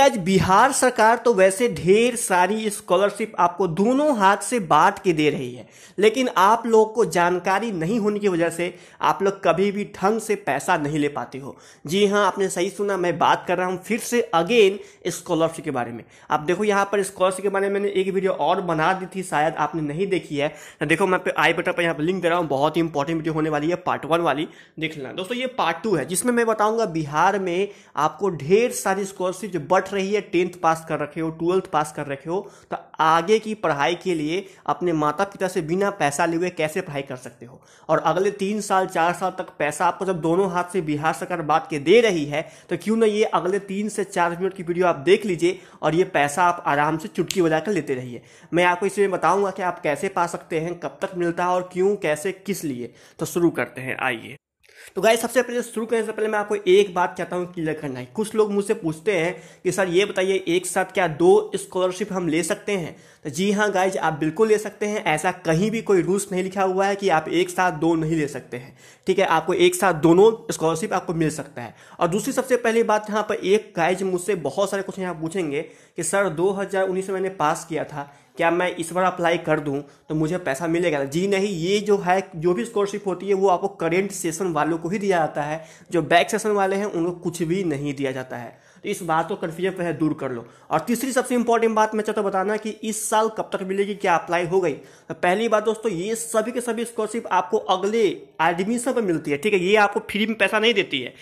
guys Bihar सरकार तो वैसे ढेर सारी स्कॉलरशिप आपको दोनों हाथ से बांट के दे रही है लेकिन आप लोग को जानकारी नहीं होने की वजह से आप लोग कभी भी ढंग से पैसा नहीं ले पाते हो जी हाँ आपने सही सुना मैं बात कर रहा हूँ फिर से अगेन स्कॉलरशिप के बारे में आप देखो यहाँ पर स्कॉलरशिप के बारे में मैंने एक वीडियो और बना दी थी शायद आपने नहीं देखी है तो देखो मैं आई बटन पर यहाँ पर लिंक दे रहा हूँ बहुत ही इंपॉर्टेंट वीडियो होने वाली है पार्ट वन वाली देख लेना दोस्तों ये पार्ट टू है जिसमें मैं बताऊँगा बिहार में आपको ढेर सारी स्कॉलरशिप जो बट पढ़ रही है टेंथ पास कर रखे हो ट्वेल्थ पास कर रखे हो तो आगे की पढ़ाई के लिए अपने माता पिता से बिना पैसा लिए हुए कैसे पढ़ाई कर सकते हो और अगले तीन साल चार साल तक पैसा आपको जब दोनों हाथ से बिहार सरकार बात के दे रही है तो क्यों ना ये अगले तीन से चार मिनट की वीडियो आप देख लीजिए और ये पैसा आप आराम से चुटकी बजा कर लेते रहिए मैं आपको इसमें बताऊंगा कि आप कैसे पा सकते हैं कब तक मिलता है और क्यों कैसे किस लिए तो शुरू करते हैं आइए तो गाय सबसे पहले शुरू करने से पहले मैं आपको एक बात चाहता हूँ क्लियर करना है कुछ लोग मुझसे पूछते हैं कि सर ये बताइए एक साथ क्या दो स्कॉलरशिप हम ले सकते हैं तो जी हाँ गाइज आप बिल्कुल ले सकते हैं ऐसा कहीं भी कोई रूल्स नहीं लिखा हुआ है कि आप एक साथ दो नहीं ले सकते हैं ठीक है आपको एक साथ दोनों स्कॉलरशिप आपको मिल सकता है और दूसरी सबसे पहली बात यहाँ पर एक गाइज मुझसे बहुत सारे क्वेश्चन यहाँ पूछेंगे कि सर दो में मैंने पास किया था क्या मैं इस बार अप्लाई कर दूं तो मुझे पैसा मिलेगा जी नहीं ये जो है जो भी स्कॉलरशिप होती है वो आपको करेंट सेशन वालों को ही दिया जाता है जो बैक सेशन वाले हैं उनको कुछ भी नहीं दिया जाता है तो इस बात को कन्फ्यूजन पर दूर कर लो और तीसरी सबसे इंपॉर्टेंट बात मैं चाहता बताना कि इस साल कब तक मिलेगी क्या अप्लाई हो गई तो पहली बात दोस्तों ये सभी के सभी स्कॉलरशिप आपको अगले एडमिशन पर मिलती है ठीक है ये आपको फ्री में पैसा नहीं देती है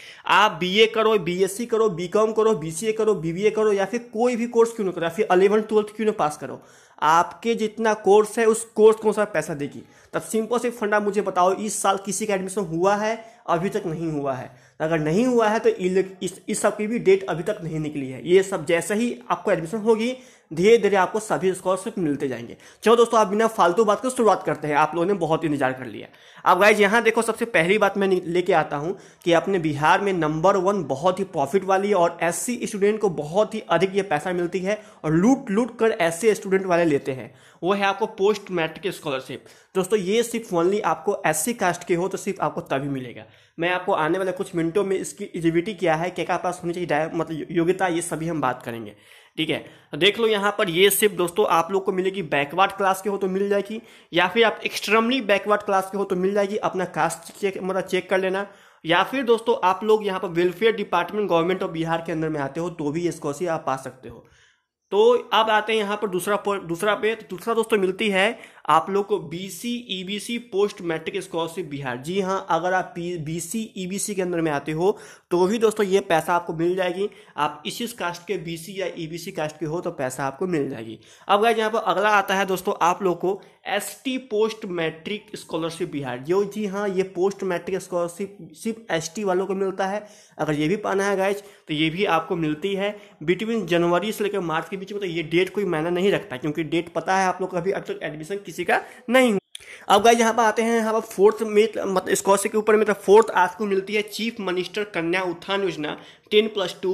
आप बी करो बी करो बी करो बी करो बीबीए करो या फिर कोई भी कोर्स क्यों ना करो या फिर अलेवन ट्वेल्थ क्यों ना पास करो आपके जितना कोर्स है उस कोर्स को सर पैसा देगी तब सिंपल से फंडा मुझे बताओ इस साल किसी का एडमिशन हुआ है अभी तक नहीं हुआ है अगर नहीं हुआ है तो इस इस सब की भी डेट अभी तक नहीं निकली है ये सब जैसे ही आपको एडमिशन होगी धीरे धीरे आपको सभी स्कॉलरशिप मिलते जाएंगे चलो दोस्तों आप बिना फालतू बात को शुरुआत करते हैं आप लोगों ने बहुत इंतजार कर लिया अब गाइज यहाँ देखो सबसे पहली बात मैं लेके आता हूँ कि अपने बिहार में नंबर वन बहुत ही प्रॉफिट वाली और एस स्टूडेंट को बहुत ही अधिक ये पैसा मिलती है और लूट लूट कर ऐसे स्टूडेंट वाले लेते हैं वो है आपको पोस्ट मैट्रिक स्कॉलरशिप दोस्तों ये सिर्फ ओनली आपको एस कास्ट के हो तो सिर्फ आपको तभी मिलेगा मैं आपको आने वाले कुछ मिनटों में इसकी एलिविटी क्या है क्या क्या पास होनी चाहिए मतलब योग्यता ये सभी हम बात करेंगे ठीक है तो देख लो यहाँ पर ये सिर्फ दोस्तों आप लोग को मिलेगी बैकवर्ड क्लास के हो तो मिल जाएगी या फिर आप एक्सट्रीमली बैकवर्ड क्लास के हो तो मिल जाएगी अपना कास्ट चेक मतलब चेक कर लेना या फिर दोस्तों आप लोग यहाँ पर welfare department government of Bihar के अंदर में आते हो तो भी ये स्कॉलरशिप आप पा सकते हो तो अब आते हैं यहाँ पर दूसरा दूसरा पे तो दूसरा दोस्तों मिलती है आप लोग को B C E B C post matric scholarship Bihar जी हाँ अगर आप बी सी ई बी सी के अंदर में आते हो तो भी दोस्तों ये पैसा आपको मिल जाएगी आप इसी कास्ट के बी सी या ई बी सी कास्ट के हो तो पैसा आपको मिल जाएगी अब गाइज यहाँ पर अगला आता है दोस्तों आप लोग को S T post matric scholarship Bihar जो जी हाँ ये पोस्ट मैट्रिक स्कॉलरशिप सिर्फ एस टी वालों को मिलता है अगर ये भी पाना है गाइज तो ये भी आपको मिलती है बिटवीन जनवरी से लेकर मार्च के बीच में तो ये डेट कोई मायने नहीं रखता क्योंकि डेट पता है आप लोग का अभी अब तक एडमिशन किसी किसी का नहीं हूं अब गाइज यहाँ पर आते हैं यहाँ पर फोर्थ में मतलब स्कॉलरशिप के ऊपर मतलब तो फोर्थ आपको मिलती है chief minister Kanya Utthan Yojana ten plus two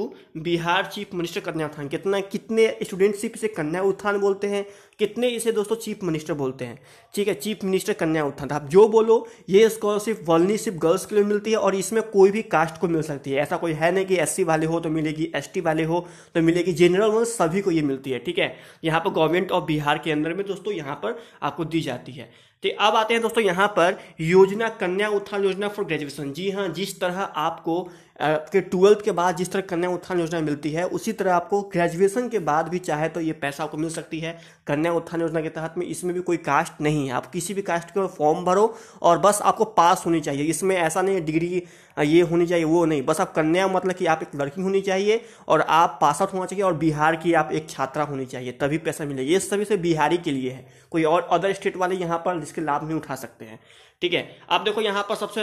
Bihar chief minister Kanya Utthan कितना कितने स्टूडेंट सिर्फ इसे कन्या उत्थान बोलते हैं कितने इसे दोस्तों चीफ मिनिस्टर बोलते हैं ठीक है चीफ मिनिस्टर कन्या उत्थान तो आप जो बोलो ये स्कॉलरशिप वॉलनी सिर्फ गर्ल्स के लिए मिलती है और इसमें कोई भी कास्ट को मिल सकती है ऐसा कोई है नहीं कि एस वाले हो तो मिलेगी एस वाले हो तो मिलेगी जनरल वर्ल्ड सभी को ये मिलती है ठीक है यहाँ पर गवर्नमेंट ऑफ बिहार के अंदर में दोस्तों यहाँ पर आपको दी जाती है तो अब आते हैं दोस्तों यहाँ पर योजना कन्या उत्थान योजना फॉर ग्रेजुएशन जी हाँ जिस तरह आपको आपके ट्वेल्थ के बाद जिस तरह कन्या उत्थान योजना मिलती है उसी तरह आपको ग्रेजुएशन के बाद भी चाहे तो ये पैसा आपको मिल सकती है कन्या उत्थान योजना के तहत में इसमें भी कोई कास्ट नहीं है आप किसी भी कास्ट के फॉर्म भरो और बस आपको पास होनी चाहिए इसमें ऐसा नहीं है डिग्री ये होनी चाहिए वो नहीं बस आप कन्या मतलब कि आप एक लड़की होनी चाहिए और आप पास आउट होना चाहिए और बिहार की आप एक छात्रा होनी चाहिए तभी पैसा मिलेगा ये सभी से बिहारी के लिए है कोई और अदर स्टेट वाले यहाँ पर जिसके लाभ नहीं उठा सकते हैं ठीक है अब देखो यहाँ पर सबसे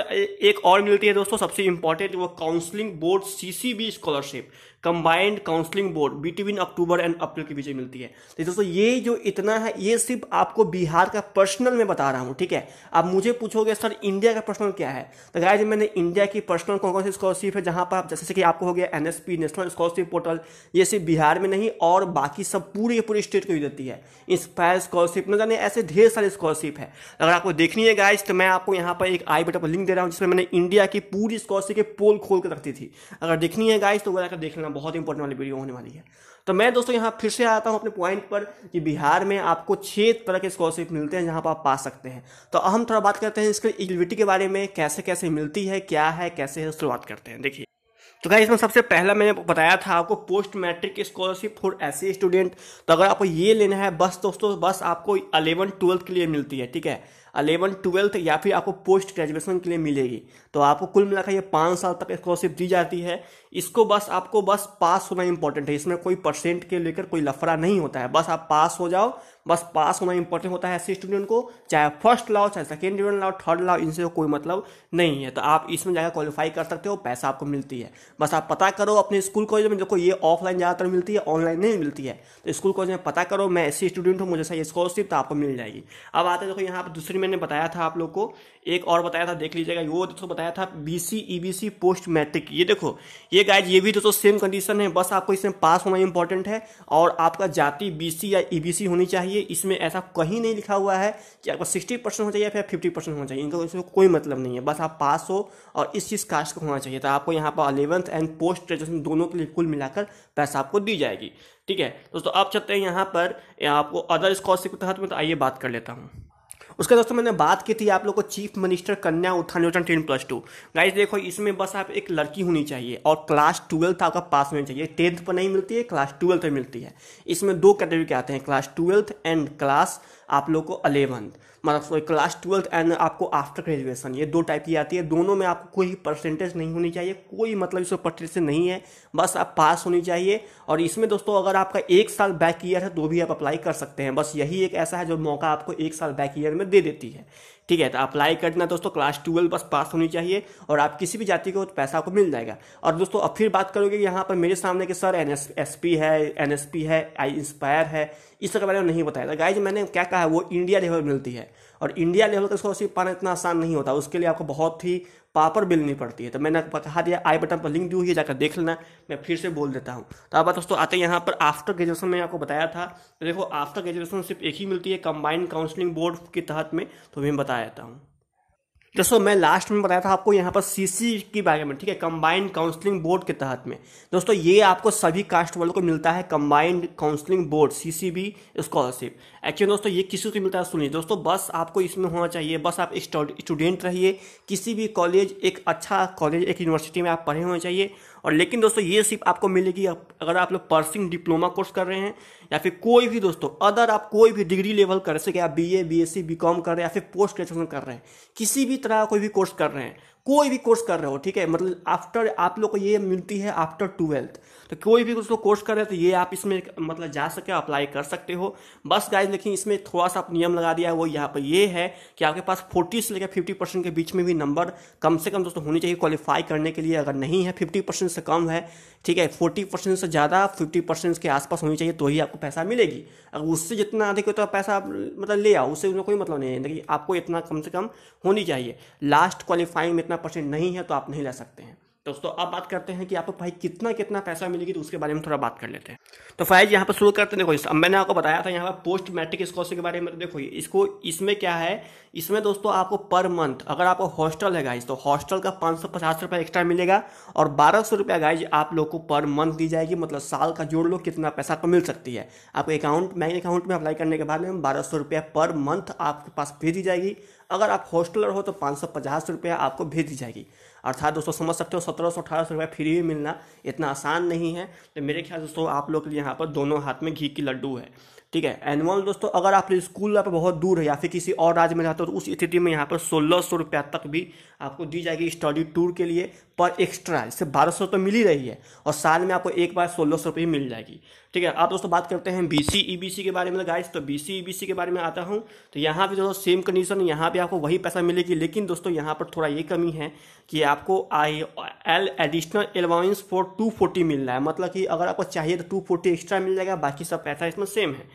एक और मिलती है दोस्तों सबसे इंपॉर्टेंट वो counselling board CCB scholarship combined counselling board between October and April के बीच में मिलती है तो दोस्तों ये जो इतना है ये सिर्फ आपको बिहार का पर्सनल में बता रहा हूँ ठीक है आप मुझे पूछोगे सर इंडिया का पर्सनल क्या है तो गाय मैंने इंडिया की पर्सनल कौन कौन सी स्कॉलरशिप है जहाँ पर आप जैसे कि आपको हो गया एन नेशनल स्कॉलरशिप पोर्टल ये सिर्फ बिहार में नहीं और बाकी सब पूरे पूरे स्टेट को भी देती है इंस्पायर स्कॉलरशिप न जाने ऐसे ढेर सारे स्कॉलरशिप है अगर आपको देखनी है गाइज तो मैं आपको यहाँ पर एक आई बटन पर लिंक दे रहा हूँ जिसमें मैंने इंडिया की पूरी स्कॉलरशिप के पोल खोल कर रखती थी अगर देखनी है गाइज तो वो जाकर देख लेना में बहुत इंपॉर्टेंट वाली वीडियो होने वाली है तो मैं दोस्तों यहाँ फिर से आता हूँ अपने पॉइंट पर कि बिहार में आपको छह तरह के स्कॉलरशिप मिलते हैं जहाँ पर आप पा सकते हैं तो हम थोड़ा बात करते हैं इसके एलिजिबिलिटी के बारे में कैसे कैसे मिलती है क्या है कैसे है शुरुआत करते हैं देखिए तो गाइस इसमें सबसे पहला मैंने बताया था आपको पोस्ट मैट्रिक स्कॉलरशिप फॉर ऐसे स्टूडेंट तो अगर आपको ये लेना है बस दोस्तों बस आपको अलेवन ट्वेल्थ के लिए मिलती है ठीक है अलेवन ट्वेल्थ या फिर आपको पोस्ट ग्रेजुएशन के लिए मिलेगी तो आपको कुल मिलाकर ये पाँच साल तक स्कॉलरशिप दी जाती है इसको बस आपको बस पास होना इंपॉर्टेंट है इसमें कोई परसेंट के लेकर कोई लफड़ा नहीं होता है बस आप पास हो जाओ बस पास होना इंपॉर्टेंट होता है ऐसे स्टूडेंट को चाहे फर्स्ट लाओ चाहे सेकेंड डिवीजन लाओ थर्ड लाओ इनसे कोई मतलब नहीं है तो आप इसमें जाकर क्वालिफाई कर सकते हो पैसा आपको मिलती है बस आप पता करो अपने स्कूल कॉलेज में देखो ये ऑफलाइन ज़्यादातर मिलती है ऑनलाइन नहीं मिलती है तो स्कूल कॉलेज में पता करो मैं ऐसी स्टूडेंट हूँ मुझे सही स्कॉलरशिप तो आपको मिल जाएगी अब आते देखो यहाँ पर दूसरी मैंने बताया था आप लोग को एक और बताया था देख लीजिएगा वो दोस्तों बताया था बी सी पोस्ट मैट्रिक ये देखो ये गाइज ये भी दोस्तों सेम कंडीशन है बस आपको इसमें पास होना इंपॉर्टेंट है और आपका जाति बी या ई e होनी चाहिए चाहिए इसमें ऐसा कहीं नहीं लिखा हुआ है कि आपको सिक्सटी परसेंट होना चाहिए या फिर फिफ्टी परसेंट होना चाहिए इनका तो इसमें कोई मतलब नहीं है बस आप पास हो और इस चीज़ कास्ट का होना चाहिए तो आपको यहाँ पर अलेवंथ एंड पोस्ट ग्रेजुएशन दोनों के लिए कुल मिलाकर पैसा आपको दी जाएगी ठीक है दोस्तों आप चलते हैं यहाँ पर आपको अदर स्कॉलरशिप के तहत में तो आइए बात कर लेता हूँ उसके दोस्तों मैंने बात की थी आप लोग को chief minister Kanya Utthan Yojana ten plus to guys देखो इसमें बस आप एक लड़की होनी चाहिए और क्लास ट्वेल्थ आपका पास होनी चाहिए टेंथ पर नहीं मिलती है क्लास ट्वेल्थ पर मिलती है इसमें दो कैटेगरी के आते हैं क्लास ट्वेल्थ एंड क्लास आप लोग को अलेवंथ मतलब सॉरी क्लास ट्वेल्थ एंड आपको आफ्टर ग्रेजुएशन ये दो टाइप की आती है दोनों में आपको कोई परसेंटेज नहीं होनी चाहिए कोई मतलब इसमें परसेंटेज नहीं है बस आप पास होनी चाहिए और इसमें दोस्तों अगर आपका एक साल बैक ईयर है तो भी आप अप्लाई कर सकते हैं बस यही एक ऐसा है जो मौका आपको एक साल बैक ईयर में दे देती है ठीक है तो अप्लाई करना दोस्तों क्लास ट्वेल्व बस पास होनी चाहिए और आप किसी भी जाति को तो पैसा आपको मिल जाएगा और दोस्तों अब फिर बात करोगे यहाँ पर मेरे सामने कि sir N S S P है एन एस पी है आई इंस्पायर है इस बारे में नहीं बताया था तो गाइज मैंने क्या कहा वो इंडिया लेवल मिलती है और इंडिया लेवल का स्कॉलरशिप पाना इतना आसान नहीं होता उसके लिए आपको बहुत ही पापर बिल नहीं पड़ती है तो मैंने बता दिया आई बटन पर लिंक दी हुई है जाकर देख लेना मैं फिर से बोल देता हूँ तो अब दोस्तों आते हैं यहाँ पर आफ्टर ग्रेजुएशन में आपको बताया था तो देखो आफ्टर ग्रेजुएशन सिर्फ एक ही मिलती है कंबाइंड काउंसलिंग बोर्ड के तहत में तो मैं बताया था हूँ दोस्तों मैं लास्ट में बताया था आपको यहाँ पर सीसी के बारे में ठीक है कंबाइंड काउंसलिंग बोर्ड के तहत में दोस्तों ये आपको सभी कास्ट वालों को मिलता है combined counselling board CCB scholarship actually दोस्तों ये किसी को मिलता है सुनिए दोस्तों बस आपको इसमें होना चाहिए बस आप स्टूडेंट रहिए किसी भी कॉलेज एक अच्छा कॉलेज एक यूनिवर्सिटी में आप पढ़े होने चाहिए और लेकिन दोस्तों ये सिर्फ आपको मिलेगी आप, अगर आप लोग पर्सिंग डिप्लोमा कोर्स कर रहे हैं या फिर कोई भी दोस्तों अदर आप कोई भी डिग्री लेवल कर सके आप B A B S C B com कर रहे हैं या फिर पोस्ट ग्रेजुएशन कर रहे हैं किसी भी तरह कोई भी कोर्स कर रहे हैं कोई भी कोर्स कर रहे हो ठीक है मतलब आफ्टर आप लोग को ये मिलती है आफ्टर ट्वेल्थ तो कोई भी उसको कोर्स कर रहे हो तो ये आप इसमें मतलब जा सके अप्लाई कर सकते हो बस गाइस लेकिन इसमें थोड़ा सा नियम लगा दिया है वो यहाँ पर ये है कि आपके पास फोर्टी से लेकर फिफ्टी परसेंट के बीच में भी नंबर कम से कम दोस्तों होनी चाहिए क्वालिफाई करने के लिए अगर नहीं है फिफ्टी परसेंट से कम है ठीक है फोर्टी परसेंट से ज़्यादा फिफ्टी परसेंट के आसपास होनी चाहिए तो ही आपको पैसा मिलेगी अगर उससे जितना अधिक हो तो पैसा आप मतलब ले आओ उससे उसमें कोई मतलब नहीं है लेकिन आपको इतना कम से कम होनी चाहिए लास्ट क्वालिफाइंग में इतना परसेंट नहीं है तो आप नहीं ले सकते हैं तो दोस्तों अब बात करते हैं कि आपको भाई कितना कितना पैसा मिलेगी तो उसके बारे में थोड़ा बात कर लेते हैं तो फाइज यहाँ पर शुरू करते देखो अब मैंने आपको बताया था यहाँ पर पोस्ट मैट्रिक स्कॉलरशिप के बारे में तो देखो इसको इसमें क्या है इसमें दोस्तों आपको पर मंथ अगर आपको हॉस्टल है गाइज तो हॉस्टल का पाँच सौ एक्स्ट्रा मिलेगा और बारह सौ गाइज आप लोग को पर मंथ दी जाएगी मतलब साल का जोड़ लो कितना पैसा आपको मिल सकती है आपको अकाउंट बैंक अकाउंट में अप्लाई करने के बाद में बारह पर मंथ आपके पास फ्री दी जाएगी अगर आप हॉस्टलर हो तो पाँच सौ पचास रुपया आपको भेज दी जाएगी अर्थात दोस्तों समझ सकते हो सत्रह सौ अठारह सौ रुपया फ्री में मिलना इतना आसान नहीं है तो मेरे ख्याल दोस्तों आप लोग के लिए यहाँ पर दोनों हाथ में घी की लड्डू है ठीक है एनुअल दोस्तों अगर आप स्कूल आप बहुत दूर है या फिर किसी और राज्य में रहते हो तो उस स्थिति में यहाँ पर सोलह सौ रुपया तक भी आपको दी जाएगी स्टडी टूर के लिए पर एक्स्ट्रा इससे बारह सौ तो मिल ही रही है और साल में आपको एक बार सोलह सौ रुपये मिल जाएगी ठीक है आप दोस्तों बात करते हैं बी सी ई बी सी के बारे में गाइस तो बी सी ई बी सी के बारे में आता हूँ तो यहाँ पर दोस्तों सेम कंडीशन यहाँ पर आपको वही पैसा मिलेगी लेकिन दोस्तों यहाँ पर थोड़ा ये कमी है कि आपको I L additional allowance for two forty मिल रहा है मतलब कि अगर आपको चाहिए तो टू फोर्टी एक्स्ट्रा मिल जाएगा बाकी सब पैसा इसमें सेम है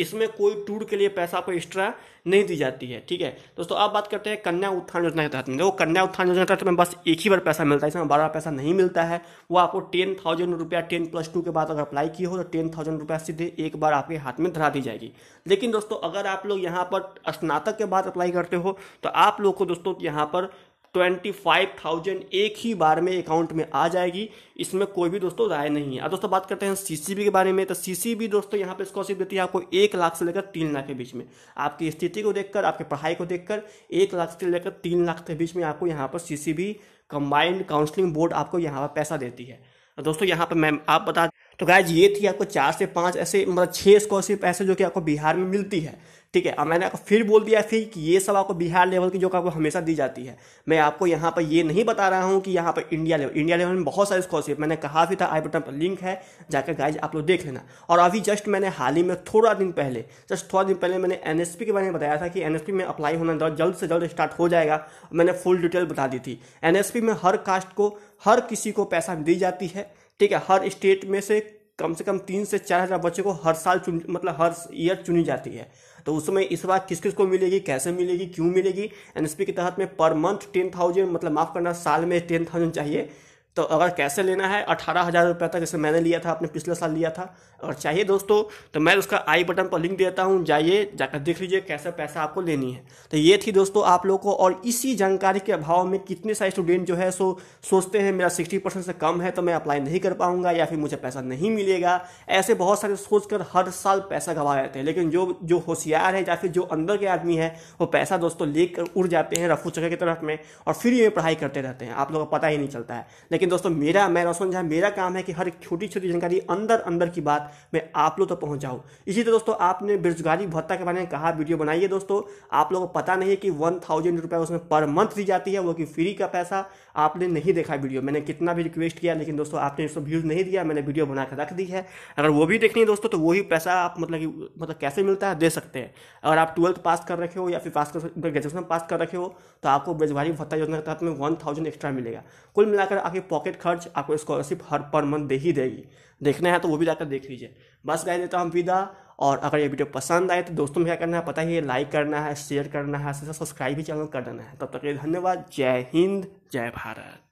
इसमें कोई टूर के लिए पैसा आपको एक्स्ट्रा नहीं दी जाती है ठीक है दोस्तों अब बात करते हैं कन्या उत्थान योजना के तहत देखो कन्या उत्थान योजना के तहत में बस एक ही बार पैसा मिलता है इसमें बारह पैसा नहीं मिलता है वो आपको टेन थाउजेंड रुपया टेन प्लस टू के बाद अगर अप्लाई की हो तो टेन थाउजेंड रुपया सीधे एक बार आपके हाथ में धरा दी जाएगी लेकिन दोस्तों अगर आप लोग यहाँ पर स्नातक के बाद अप्लाई करते हो तो आप लोग को दोस्तों यहाँ पर ट्वेंटी फाइव थाउजेंड एक ही बार में अकाउंट में आ जाएगी इसमें कोई भी दोस्तों राय नहीं है अब दोस्तों बात करते हैं सीसीबी के बारे में तो सीसीबी दोस्तों यहाँ पे स्कॉलरशिप देती है आपको एक लाख से लेकर तीन लाख के बीच में आपकी स्थिति को देखकर आपकी पढ़ाई को देखकर एक लाख से लेकर तीन लाख के बीच में आपको यहाँ पर सी कंबाइंड काउंसलिंग बोर्ड आपको यहाँ पर पैसा देती है तो दोस्तों यहाँ पर मैम आप बता दें तो गाइज ये थी आपको चार से पाँच ऐसे मतलब छः स्कॉलरशिप ऐसे जो कि आपको बिहार में मिलती है ठीक है अब मैंने आपको फिर बोल दिया फिर कि ये सब आपको बिहार लेवल की जो आपको हमेशा दी जाती है मैं आपको यहाँ पर ये नहीं बता रहा हूँ कि यहाँ पर इंडिया लेवल इंडिया लेवल में बहुत सारे स्कॉलरशिप मैंने कहा भी था आई बटन पर लिंक है जाकर गाइज आप लोग देख लेना और अभी जस्ट मैंने हाल ही में थोड़ा दिन पहले जस्ट थोड़ा दिन पहले मैंने एन के बारे में बताया था कि एन में अप्लाई होना जल्द से जल्द स्टार्ट हो जाएगा मैंने फुल डिटेल बता दी थी एन में हर कास्ट को हर किसी को पैसा दी जाती है ठीक है हर स्टेट में से कम से कम तीन से चार हज़ार बच्चों को हर साल चुन मतलब हर ईयर चुनी जाती है तो उसमें इस बार किस किस को मिलेगी कैसे मिलेगी क्यों मिलेगी एनएसपी के तहत में पर मंथ टेन थाउजेंड मतलब माफ़ करना साल में टेन थाउजेंड चाहिए तो अगर कैसे लेना है अठारह हज़ार रुपये तक जैसे मैंने लिया था अपने पिछले साल लिया था और चाहिए दोस्तों तो मैं उसका आई बटन पर लिंक देता हूँ जाइए जाकर देख लीजिए कैसा पैसा आपको लेनी है तो ये थी दोस्तों आप लोगों को और इसी जानकारी के अभाव में कितने सारे स्टूडेंट जो है सो सोचते हैं मेरा सिक्सटी परसेंट से कम है तो मैं अप्लाई नहीं कर पाऊँगा या फिर मुझे पैसा नहीं मिलेगा ऐसे बहुत सारे सोच कर हर साल पैसा गंवा जाते हैं लेकिन जो जो होशियार है या फिर जो अंदर के आदमी है वो पैसा दोस्तों लेकर उड़ जाते हैं रफू चक्कर की तरफ में और फिर ये पढ़ाई करते रहते हैं आप लोगों को पता ही नहीं चलता है लेकिन दोस्तों मेरा मैं रोशन जहाँ मेरा काम है कि हर छोटी छोटी जानकारी अंदर अंदर की बात मैं आप लोग तक तो पहुँच जाऊँ इसी तरह दोस्तों आपने बेरोजगारी भत्ता के बारे में कहा वीडियो बनाइए दोस्तों आप लोगों को पता नहीं है कि वन थाउजेंड रुपये उसमें पर मंथ दी जाती है वो कि फ्री का पैसा आपने नहीं देखा वीडियो मैंने कितना भी रिक्वेस्ट किया लेकिन दोस्तों आपने इसको व्यूज़ नहीं दिया मैंने वीडियो बनाकर रख दी है अगर वो भी देखनी है दोस्तों तो वही पैसा आप मतलब कि मतलब कैसे मिलता है दे सकते हैं अगर आप ट्वेल्थ पास कर रखे हो या फिर पास कर ग्रेजुएशन पास कर रखे हो तो आपको बेरोजगारी भत्ता योजना के तहत में वन थाउजेंड एक्स्ट्रा मिलेगा कुल मिलाकर आपके पॉकेट खर्च आपको स्कॉलरशिप हर पर मंथ दे ही देगी देखना है तो वो भी जाकर देख लीजिए बस गाय देता हूँ विदा और अगर ये वीडियो पसंद आए तो दोस्तों में क्या करना है पता ही है लाइक करना है शेयर करना है सब्सक्राइब भी चैनल कर देना है तब तक के धन्यवाद जय हिंद जय भारत